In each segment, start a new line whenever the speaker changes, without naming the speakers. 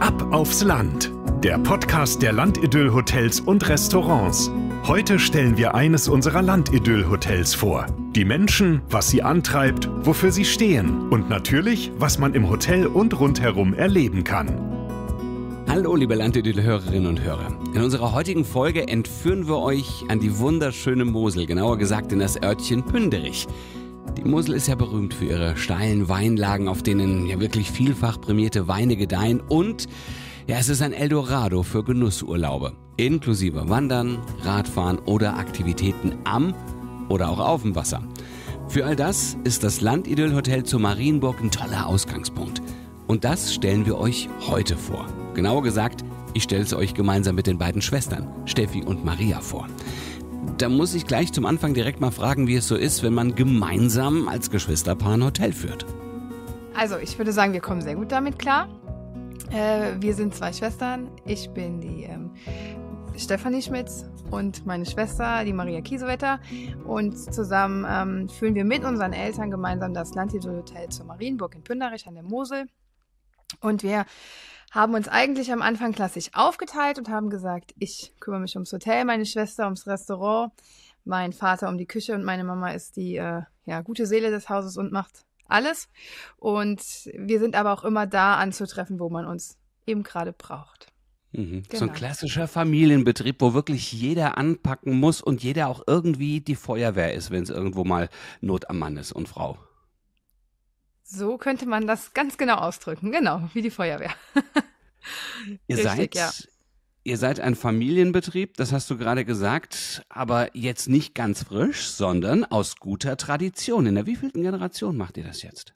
Ab aufs Land, der Podcast der Landidyll-Hotels und Restaurants. Heute stellen wir eines unserer Landidyll-Hotels vor. Die Menschen, was sie antreibt, wofür sie stehen und natürlich, was man im Hotel und rundherum erleben kann. Hallo liebe Landidyll-Hörerinnen und Hörer. In unserer heutigen Folge entführen wir euch an die wunderschöne Mosel, genauer gesagt in das Örtchen Pünderich. Die Mosel ist ja berühmt für ihre steilen Weinlagen, auf denen ja wirklich vielfach prämierte Weine gedeihen und ja, es ist ein Eldorado für Genussurlaube, inklusive Wandern, Radfahren oder Aktivitäten am oder auch auf dem Wasser. Für all das ist das Landidyll-Hotel zur Marienburg ein toller Ausgangspunkt. Und das stellen wir euch heute vor. Genauer gesagt, ich stelle es euch gemeinsam mit den beiden Schwestern, Steffi und Maria, vor da muss ich gleich zum Anfang direkt mal fragen, wie es so ist, wenn man gemeinsam als Geschwisterpaar ein Hotel führt.
Also, ich würde sagen, wir kommen sehr gut damit klar. Äh, wir sind zwei Schwestern. Ich bin die ähm, Stefanie Schmitz und meine Schwester, die Maria Kiesewetter. Und zusammen ähm, führen wir mit unseren Eltern gemeinsam das Landtitel Hotel zur Marienburg in Pünderich an der Mosel. Und wir haben uns eigentlich am Anfang klassisch aufgeteilt und haben gesagt, ich kümmere mich ums Hotel, meine Schwester ums Restaurant, mein Vater um die Küche und meine Mama ist die äh, ja, gute Seele des Hauses und macht alles. Und wir sind aber auch immer da anzutreffen, wo man uns eben gerade braucht.
Mhm. Genau. So ein genau. klassischer Familienbetrieb, wo wirklich jeder anpacken muss und jeder auch irgendwie die Feuerwehr ist, wenn es irgendwo mal Not am Mann ist und Frau.
So könnte man das ganz genau ausdrücken, genau, wie die Feuerwehr. ihr, Richtig, seid, ja.
ihr seid ein Familienbetrieb, das hast du gerade gesagt, aber jetzt nicht ganz frisch, sondern aus guter Tradition. In der wievielten Generation macht ihr das jetzt?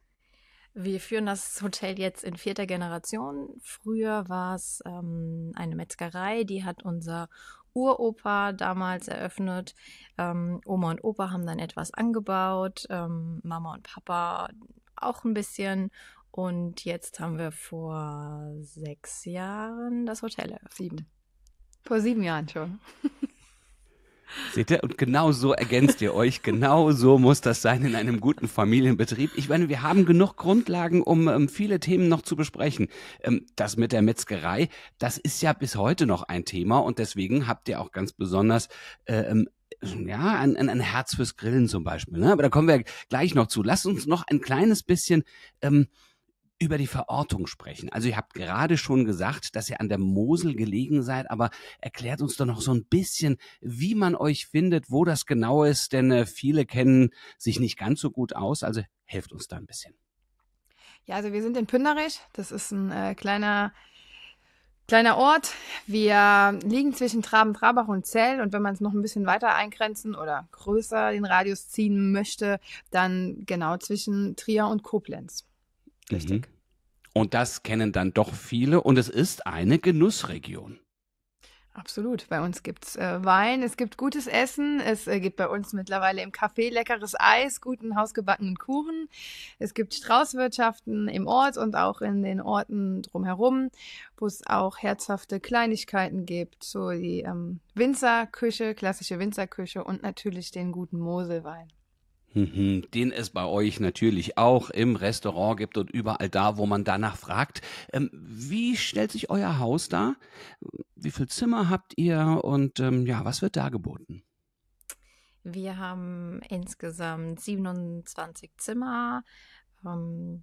Wir führen das Hotel jetzt in vierter Generation. Früher war es ähm, eine Metzgerei, die hat unser Uropa damals eröffnet. Ähm, Oma und Opa haben dann etwas angebaut. Ähm, Mama und Papa auch ein bisschen. Und jetzt haben wir vor sechs Jahren das Hotel eröffnet. Sieben. Vor sieben Jahren schon.
Seht ihr? Und genau so ergänzt ihr euch. Genau so muss das sein in einem guten Familienbetrieb. Ich meine, wir haben genug Grundlagen, um ähm, viele Themen noch zu besprechen. Ähm, das mit der Metzgerei, das ist ja bis heute noch ein Thema und deswegen habt ihr auch ganz besonders äh, ähm, ja, ein, ein, ein Herz fürs Grillen zum Beispiel. Ne? Aber da kommen wir gleich noch zu. Lasst uns noch ein kleines bisschen ähm, über die Verortung sprechen. Also ihr habt gerade schon gesagt, dass ihr an der Mosel gelegen seid, aber erklärt uns doch noch so ein bisschen, wie man euch findet, wo das genau ist, denn äh, viele kennen sich nicht ganz so gut aus, also helft uns da ein bisschen.
Ja, also wir sind in Pünderich, das ist ein äh, kleiner Kleiner Ort. Wir liegen zwischen Traben, Trabach und Zell. Und wenn man es noch ein bisschen weiter eingrenzen oder größer den Radius ziehen möchte, dann genau zwischen Trier und Koblenz.
Mhm. Richtig. Mhm. Und das kennen dann doch viele. Und es ist eine Genussregion.
Absolut. Bei uns gibt es äh, Wein, es gibt gutes Essen, es äh, gibt bei uns mittlerweile im Café leckeres Eis, guten hausgebackenen Kuchen. Es gibt Straußwirtschaften im Ort und auch in den Orten drumherum, wo es auch herzhafte Kleinigkeiten gibt, so die ähm, Winzerküche, klassische Winzerküche und natürlich den guten Moselwein.
Mhm, den es bei euch natürlich auch im Restaurant gibt und überall da, wo man danach fragt. Ähm, wie stellt sich euer Haus da? wie viele Zimmer habt ihr und ähm, ja, was wird da geboten?
Wir haben insgesamt 27 Zimmer, ähm,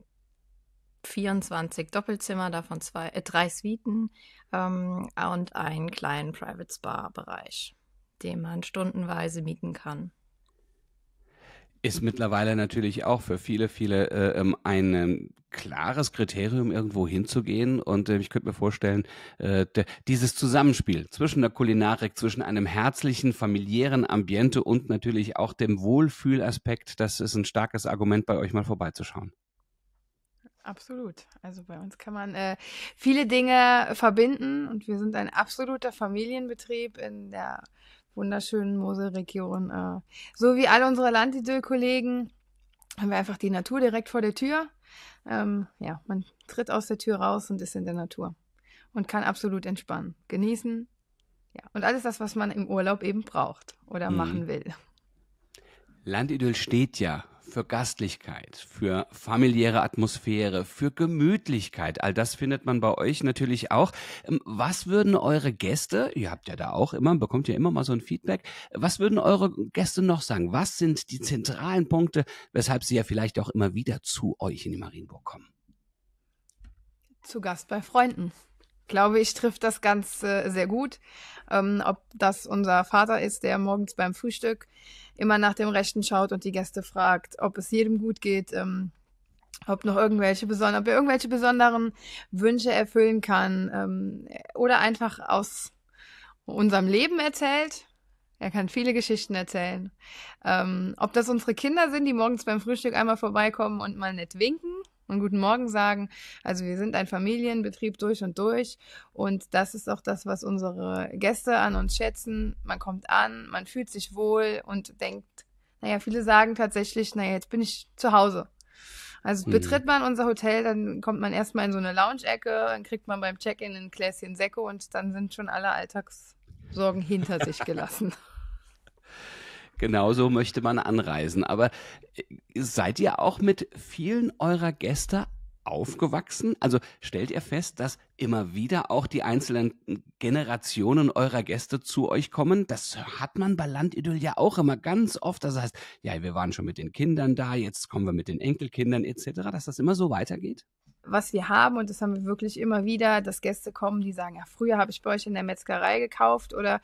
24 Doppelzimmer, davon zwei, äh, drei Suiten ähm, und einen kleinen Private Spa-Bereich, den man stundenweise mieten kann.
Ist mittlerweile natürlich auch für viele, viele äh, ähm, ein ähm, klares Kriterium, irgendwo hinzugehen. Und äh, ich könnte mir vorstellen, äh, der, dieses Zusammenspiel zwischen der Kulinarik, zwischen einem herzlichen, familiären Ambiente und natürlich auch dem Wohlfühlaspekt, das ist ein starkes Argument, bei euch mal vorbeizuschauen.
Absolut. Also bei uns kann man äh, viele Dinge verbinden und wir sind ein absoluter Familienbetrieb in der wunderschönen Moselregion. Äh, so wie all unsere Landidyll-Kollegen haben wir einfach die Natur direkt vor der Tür. Ähm, ja, man tritt aus der Tür raus und ist in der Natur und kann absolut entspannen, genießen. Ja, und alles das, was man im Urlaub eben braucht oder mhm. machen will.
Landidyll steht ja für Gastlichkeit, für familiäre Atmosphäre, für Gemütlichkeit. All das findet man bei euch natürlich auch. Ähm, was würden eure Gäste, ihr habt ja da auch immer, bekommt ja immer mal so ein Feedback, was würden eure Gäste noch sagen? Was sind die zentralen Punkte, weshalb sie ja vielleicht auch immer wieder zu euch in die Marienburg kommen?
Zu Gast bei Freunden glaube ich, trifft das ganz äh, sehr gut. Ähm, ob das unser Vater ist, der morgens beim Frühstück immer nach dem Rechten schaut und die Gäste fragt, ob es jedem gut geht, ähm, ob noch irgendwelche besonderen, ob er irgendwelche besonderen Wünsche erfüllen kann ähm, oder einfach aus unserem Leben erzählt. Er kann viele Geschichten erzählen. Ähm, ob das unsere Kinder sind, die morgens beim Frühstück einmal vorbeikommen und mal nett winken und guten Morgen sagen. Also wir sind ein Familienbetrieb durch und durch und das ist auch das, was unsere Gäste an uns schätzen. Man kommt an, man fühlt sich wohl und denkt, naja, viele sagen tatsächlich, naja, jetzt bin ich zu Hause. Also mhm. betritt man unser Hotel, dann kommt man erstmal in so eine Lounge-Ecke, dann kriegt man beim Check-in ein Gläschen Säcke und dann sind schon alle Alltagssorgen hinter sich gelassen.
genauso möchte man anreisen. Aber äh, seid ihr auch mit vielen eurer Gäste aufgewachsen? Also stellt ihr fest, dass immer wieder auch die einzelnen Generationen eurer Gäste zu euch kommen? Das hat man bei Landidyll ja auch immer ganz oft. Das heißt, ja, wir waren schon mit den Kindern da, jetzt kommen wir mit den Enkelkindern etc., dass das immer so weitergeht?
was wir haben, und das haben wir wirklich immer wieder, dass Gäste kommen, die sagen, ja, früher habe ich bei euch in der Metzgerei gekauft oder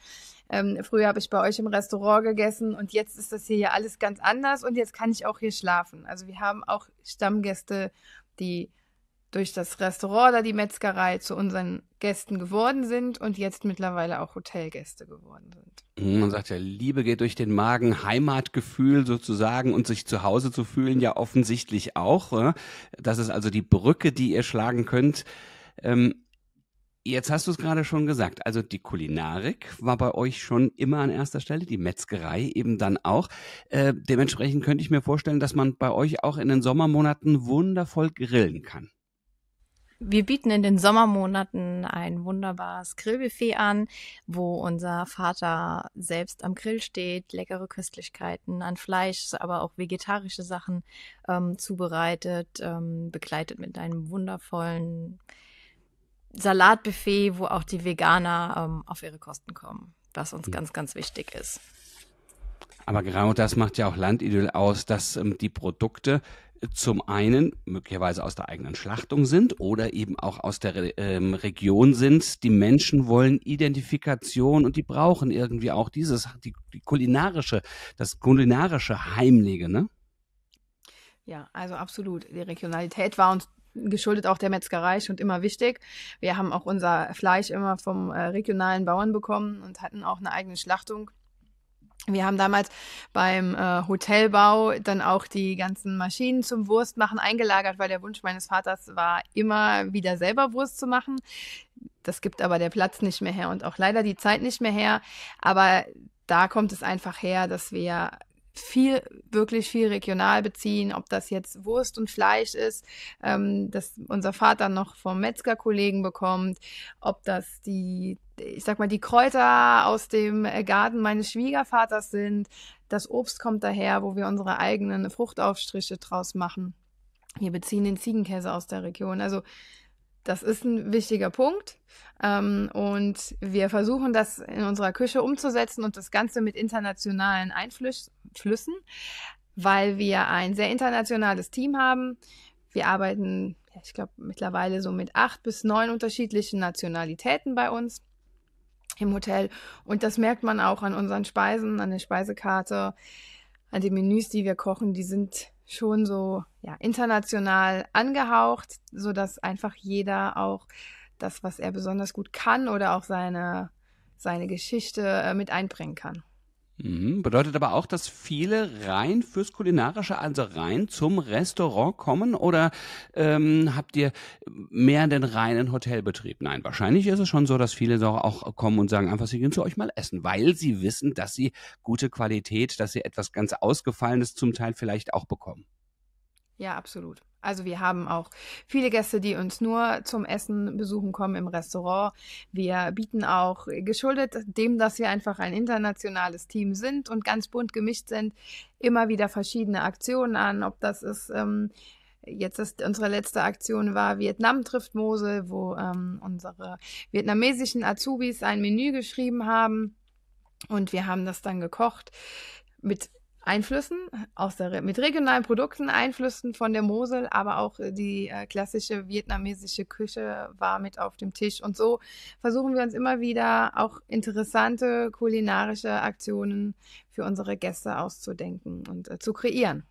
ähm, früher habe ich bei euch im Restaurant gegessen und jetzt ist das hier ja alles ganz anders und jetzt kann ich auch hier schlafen. Also wir haben auch Stammgäste, die durch das Restaurant oder die Metzgerei zu unseren Gästen geworden sind und jetzt mittlerweile auch Hotelgäste geworden
sind. Hm, man sagt ja, Liebe geht durch den Magen, Heimatgefühl sozusagen und sich zu Hause zu fühlen ja offensichtlich auch. Das ist also die Brücke, die ihr schlagen könnt. Ähm, jetzt hast du es gerade schon gesagt. Also die Kulinarik war bei euch schon immer an erster Stelle, die Metzgerei eben dann auch. Äh, dementsprechend könnte ich mir vorstellen, dass man bei euch auch in den Sommermonaten wundervoll grillen kann.
Wir bieten in den Sommermonaten ein wunderbares Grillbuffet an, wo unser Vater selbst am Grill steht, leckere Köstlichkeiten an Fleisch, aber auch vegetarische Sachen ähm, zubereitet, ähm, begleitet mit einem wundervollen Salatbuffet, wo auch die Veganer ähm, auf ihre Kosten kommen, was uns mhm. ganz, ganz wichtig ist.
Aber genau das macht ja auch Landidyll aus, dass ähm, die Produkte zum einen möglicherweise aus der eigenen Schlachtung sind oder eben auch aus der ähm, Region sind. Die Menschen wollen Identifikation und die brauchen irgendwie auch dieses, die, die kulinarische, das kulinarische Heimlige, ne?
Ja, also absolut. Die Regionalität war uns geschuldet auch der Metzgerei schon immer wichtig. Wir haben auch unser Fleisch immer vom äh, regionalen Bauern bekommen und hatten auch eine eigene Schlachtung. Wir haben damals beim äh, Hotelbau dann auch die ganzen Maschinen zum Wurstmachen eingelagert, weil der Wunsch meines Vaters war, immer wieder selber Wurst zu machen. Das gibt aber der Platz nicht mehr her und auch leider die Zeit nicht mehr her. Aber da kommt es einfach her, dass wir viel, wirklich viel regional beziehen, ob das jetzt Wurst und Fleisch ist, ähm, dass unser Vater noch vom Metzgerkollegen bekommt, ob das die ich sag mal, die Kräuter aus dem äh, Garten meines Schwiegervaters sind. Das Obst kommt daher, wo wir unsere eigenen Fruchtaufstriche draus machen. Wir beziehen den Ziegenkäse aus der Region. Also das ist ein wichtiger Punkt. Ähm, und wir versuchen das in unserer Küche umzusetzen und das Ganze mit internationalen Einflüssen, weil wir ein sehr internationales Team haben. Wir arbeiten, ich glaube, mittlerweile so mit acht bis neun unterschiedlichen Nationalitäten bei uns im Hotel. Und das merkt man auch an unseren Speisen, an der Speisekarte, an den Menüs, die wir kochen. Die sind schon so ja, international angehaucht, sodass einfach jeder auch das, was er besonders gut kann oder auch seine, seine Geschichte äh, mit einbringen kann.
Mhm. Bedeutet aber auch, dass viele rein fürs Kulinarische, also rein zum Restaurant kommen oder ähm, habt ihr mehr den reinen Hotelbetrieb? Nein, wahrscheinlich ist es schon so, dass viele auch kommen und sagen einfach, sie gehen zu euch mal essen, weil sie wissen, dass sie gute Qualität, dass sie etwas ganz Ausgefallenes zum Teil vielleicht auch bekommen.
Ja, absolut. Also wir haben auch viele Gäste, die uns nur zum Essen besuchen kommen im Restaurant. Wir bieten auch, geschuldet dem, dass wir einfach ein internationales Team sind und ganz bunt gemischt sind, immer wieder verschiedene Aktionen an. Ob das ist, ähm, jetzt ist unsere letzte Aktion war Vietnam trifft Mosel, wo ähm, unsere vietnamesischen Azubis ein Menü geschrieben haben. Und wir haben das dann gekocht mit Einflüssen aus der, mit regionalen Produkten, Einflüssen von der Mosel, aber auch äh, die äh, klassische vietnamesische Küche war mit auf dem Tisch. Und so versuchen wir uns immer wieder auch interessante kulinarische Aktionen für unsere Gäste auszudenken und äh, zu kreieren.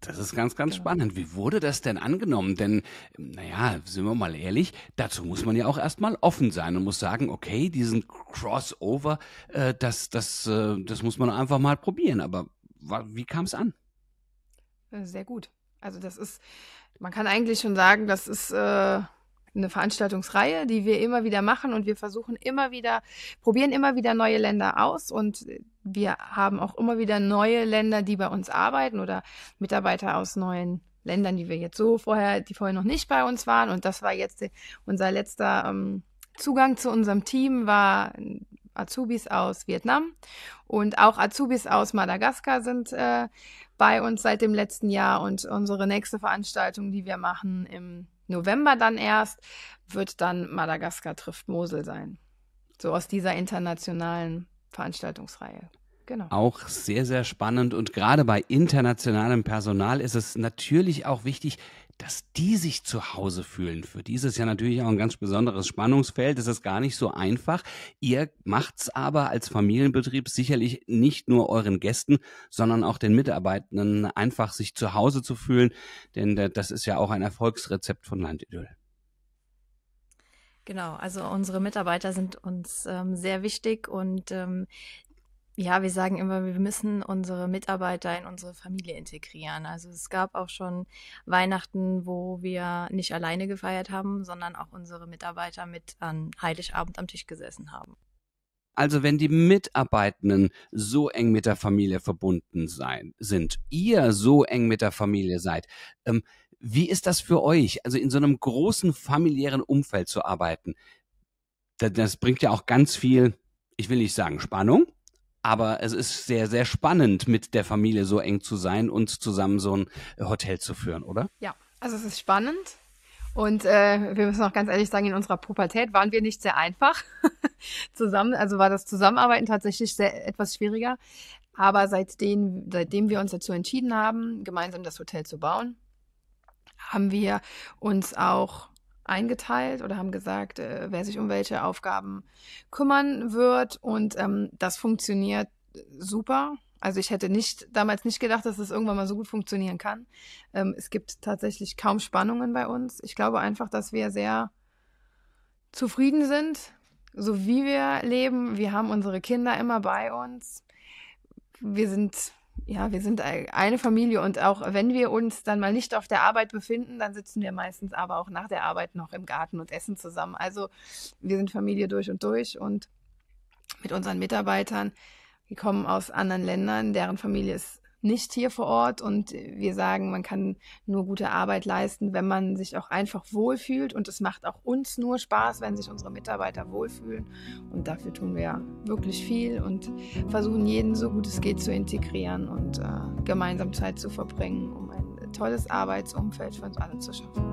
Das ist ganz, ganz genau. spannend. Wie wurde das denn angenommen? Denn, ähm, naja, sind wir mal ehrlich, dazu muss man ja auch erstmal offen sein und muss sagen, okay, diesen Crossover, äh, das, das, äh, das muss man einfach mal probieren. Aber wie kam es an?
Äh, sehr gut. Also das ist, man kann eigentlich schon sagen, das ist äh, eine Veranstaltungsreihe, die wir immer wieder machen und wir versuchen immer wieder, probieren immer wieder neue Länder aus und wir haben auch immer wieder neue Länder, die bei uns arbeiten oder Mitarbeiter aus neuen Ländern, die wir jetzt so vorher, die vorher noch nicht bei uns waren. Und das war jetzt unser letzter ähm, Zugang zu unserem Team, war ein Azubis aus Vietnam und auch Azubis aus Madagaskar sind äh, bei uns seit dem letzten Jahr und unsere nächste Veranstaltung, die wir machen im November dann erst, wird dann Madagaskar trifft Mosel sein. So aus dieser internationalen Veranstaltungsreihe. Genau.
Auch sehr, sehr spannend. Und gerade bei internationalem Personal ist es natürlich auch wichtig, dass die sich zu Hause fühlen. Für die ist es ja natürlich auch ein ganz besonderes Spannungsfeld. Es ist gar nicht so einfach. Ihr macht's aber als Familienbetrieb sicherlich nicht nur euren Gästen, sondern auch den Mitarbeitenden einfach sich zu Hause zu fühlen. Denn das ist ja auch ein Erfolgsrezept von Landidyll.
Genau, also unsere Mitarbeiter sind uns ähm, sehr wichtig und ähm, ja, wir sagen immer, wir müssen unsere Mitarbeiter in unsere Familie integrieren. Also es gab auch schon Weihnachten, wo wir nicht alleine gefeiert haben, sondern auch unsere Mitarbeiter mit an Heiligabend am Tisch gesessen haben.
Also wenn die Mitarbeitenden so eng mit der Familie verbunden sein, sind, ihr so eng mit der Familie seid, ähm, wie ist das für euch? Also in so einem großen familiären Umfeld zu arbeiten, das, das bringt ja auch ganz viel, ich will nicht sagen Spannung, aber es ist sehr, sehr spannend, mit der Familie so eng zu sein und zusammen so ein Hotel zu führen, oder?
Ja, also es ist spannend. Und äh, wir müssen auch ganz ehrlich sagen, in unserer Pubertät waren wir nicht sehr einfach zusammen. Also war das Zusammenarbeiten tatsächlich sehr, etwas schwieriger. Aber seitdem, seitdem wir uns dazu entschieden haben, gemeinsam das Hotel zu bauen, haben wir uns auch eingeteilt oder haben gesagt, äh, wer sich um welche Aufgaben kümmern wird. Und ähm, das funktioniert super. Also ich hätte nicht damals nicht gedacht, dass es das irgendwann mal so gut funktionieren kann. Ähm, es gibt tatsächlich kaum Spannungen bei uns. Ich glaube einfach, dass wir sehr zufrieden sind, so wie wir leben. Wir haben unsere Kinder immer bei uns. Wir sind ja, wir sind eine Familie und auch wenn wir uns dann mal nicht auf der Arbeit befinden, dann sitzen wir meistens aber auch nach der Arbeit noch im Garten und essen zusammen. Also wir sind Familie durch und durch und mit unseren Mitarbeitern, die kommen aus anderen Ländern, deren Familie ist nicht hier vor Ort und wir sagen, man kann nur gute Arbeit leisten, wenn man sich auch einfach wohlfühlt und es macht auch uns nur Spaß, wenn sich unsere Mitarbeiter wohlfühlen und dafür tun wir wirklich viel und versuchen jeden so gut es geht zu integrieren und äh, gemeinsam Zeit zu verbringen, um ein tolles Arbeitsumfeld für uns alle zu schaffen.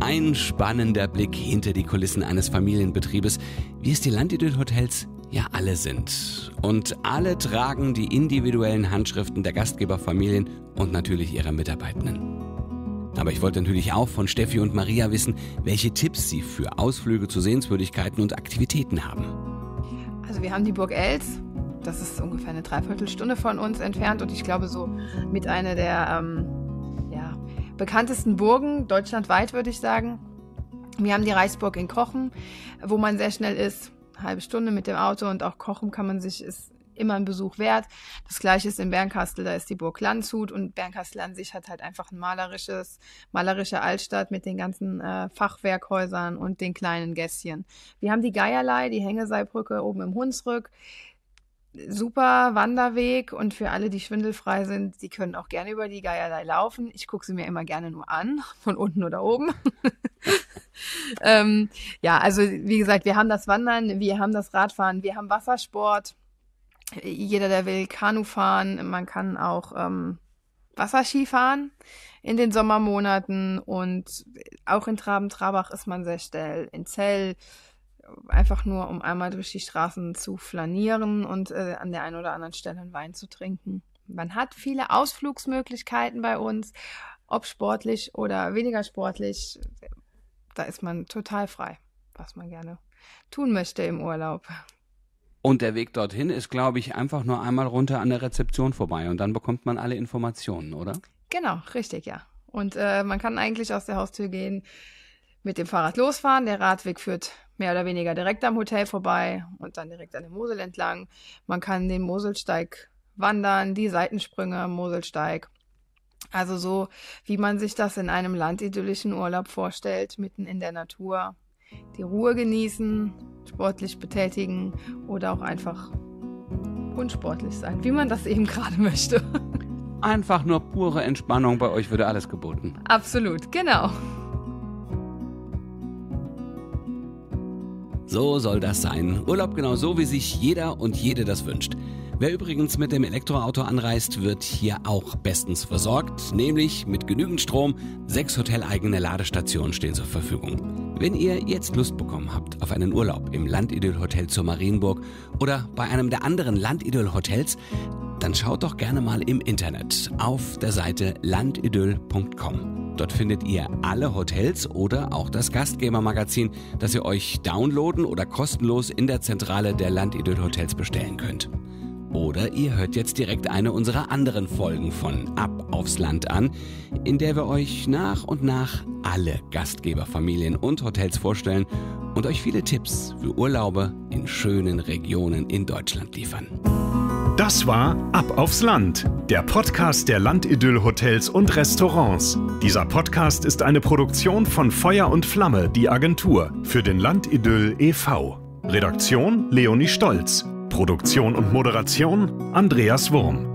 Ein spannender Blick hinter die Kulissen eines Familienbetriebes, wie es die Landedüt Hotels ja alle sind. Und alle tragen die individuellen Handschriften der Gastgeberfamilien und natürlich ihrer Mitarbeitenden. Aber ich wollte natürlich auch von Steffi und Maria wissen, welche Tipps sie für Ausflüge zu Sehenswürdigkeiten und Aktivitäten haben.
Also wir haben die Burg Els. Das ist ungefähr eine Dreiviertelstunde von uns entfernt und ich glaube so mit einer der ähm, ja, bekanntesten Burgen deutschlandweit, würde ich sagen. Wir haben die Reichsburg in Kochen, wo man sehr schnell ist halbe Stunde mit dem Auto und auch kochen kann man sich, ist immer ein Besuch wert. Das gleiche ist in Bernkastel, da ist die Burg Landshut und Bernkastel an sich hat halt einfach ein malerisches, malerische Altstadt mit den ganzen äh, Fachwerkhäusern und den kleinen Gässchen. Wir haben die Geierlei, die Hängeseilbrücke oben im Hunsrück super Wanderweg und für alle, die schwindelfrei sind, die können auch gerne über die Geierlei laufen. Ich gucke sie mir immer gerne nur an, von unten oder oben. ähm, ja, also wie gesagt, wir haben das Wandern, wir haben das Radfahren, wir haben Wassersport. Jeder, der will, Kanu fahren. Man kann auch ähm, Wasserski fahren in den Sommermonaten und auch in Traben-Trabach ist man sehr schnell, in Zell einfach nur, um einmal durch die Straßen zu flanieren und äh, an der einen oder anderen Stelle einen Wein zu trinken. Man hat viele Ausflugsmöglichkeiten bei uns, ob sportlich oder weniger sportlich. Da ist man total frei, was man gerne tun möchte im Urlaub.
Und der Weg dorthin ist, glaube ich, einfach nur einmal runter an der Rezeption vorbei und dann bekommt man alle Informationen, oder?
Genau, richtig, ja. Und äh, man kann eigentlich aus der Haustür gehen, mit dem Fahrrad losfahren. Der Radweg führt mehr oder weniger direkt am Hotel vorbei und dann direkt an der Mosel entlang. Man kann den Moselsteig wandern, die Seitensprünge am Moselsteig. Also so, wie man sich das in einem landidyllischen Urlaub vorstellt, mitten in der Natur. Die Ruhe genießen, sportlich betätigen oder auch einfach unsportlich sein, wie man das eben gerade möchte.
Einfach nur pure Entspannung, bei euch würde alles geboten.
Absolut, genau.
So soll das sein. Urlaub genau so, wie sich jeder und jede das wünscht. Wer übrigens mit dem Elektroauto anreist, wird hier auch bestens versorgt, nämlich mit genügend Strom. Sechs hoteleigene Ladestationen stehen zur Verfügung. Wenn ihr jetzt Lust bekommen habt auf einen Urlaub im Landidyl Hotel zur Marienburg oder bei einem der anderen Landidyl Hotels, dann schaut doch gerne mal im Internet auf der Seite landidyll.com. Dort findet ihr alle Hotels oder auch das Gastgebermagazin, das ihr euch downloaden oder kostenlos in der Zentrale der Landidyll Hotels bestellen könnt. Oder ihr hört jetzt direkt eine unserer anderen Folgen von Ab aufs Land an, in der wir euch nach und nach alle Gastgeberfamilien und Hotels vorstellen und euch viele Tipps für Urlaube in schönen Regionen in Deutschland liefern. Das war Ab aufs Land, der Podcast der Landidyll Hotels und Restaurants. Dieser Podcast ist eine Produktion von Feuer und Flamme, die Agentur für den Landidyll e.V. Redaktion Leonie Stolz. Produktion und Moderation Andreas Wurm.